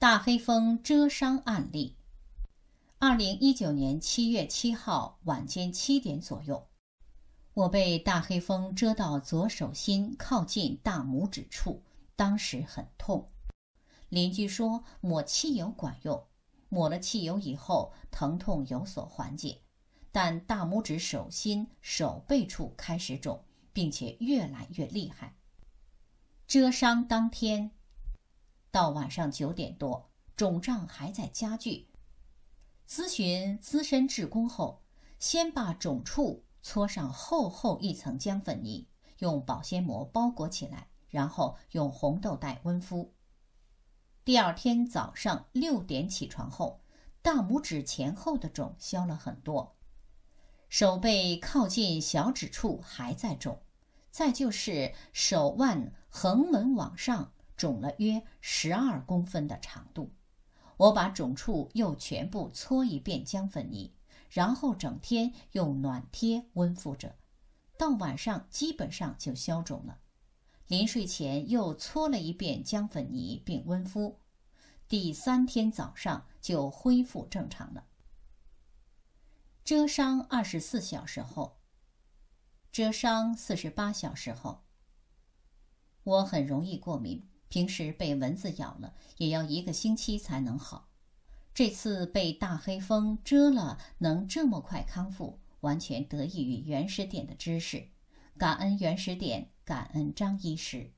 大黑蜂蜇伤案例：二零一九年七月七号晚间七点左右，我被大黑蜂蜇到左手心靠近大拇指处，当时很痛。邻居说抹汽油管用，抹了汽油以后疼痛有所缓解，但大拇指手心、手背处开始肿，并且越来越厉害。蜇伤当天。到晚上九点多，肿胀还在加剧。咨询资深治工后，先把肿处搓上厚厚一层姜粉泥，用保鲜膜包裹起来，然后用红豆袋温敷。第二天早上六点起床后，大拇指前后的肿消了很多，手背靠近小指处还在肿，再就是手腕横纹往上。肿了约十二公分的长度，我把肿处又全部搓一遍姜粉泥，然后整天用暖贴温敷着，到晚上基本上就消肿了。临睡前又搓了一遍姜粉泥并温敷，第三天早上就恢复正常了。遮伤二十四小时后，遮伤四十八小时后，我很容易过敏。平时被蚊子咬了也要一个星期才能好，这次被大黑蜂蛰了能这么快康复，完全得益于原始点的知识，感恩原始点，感恩张医师。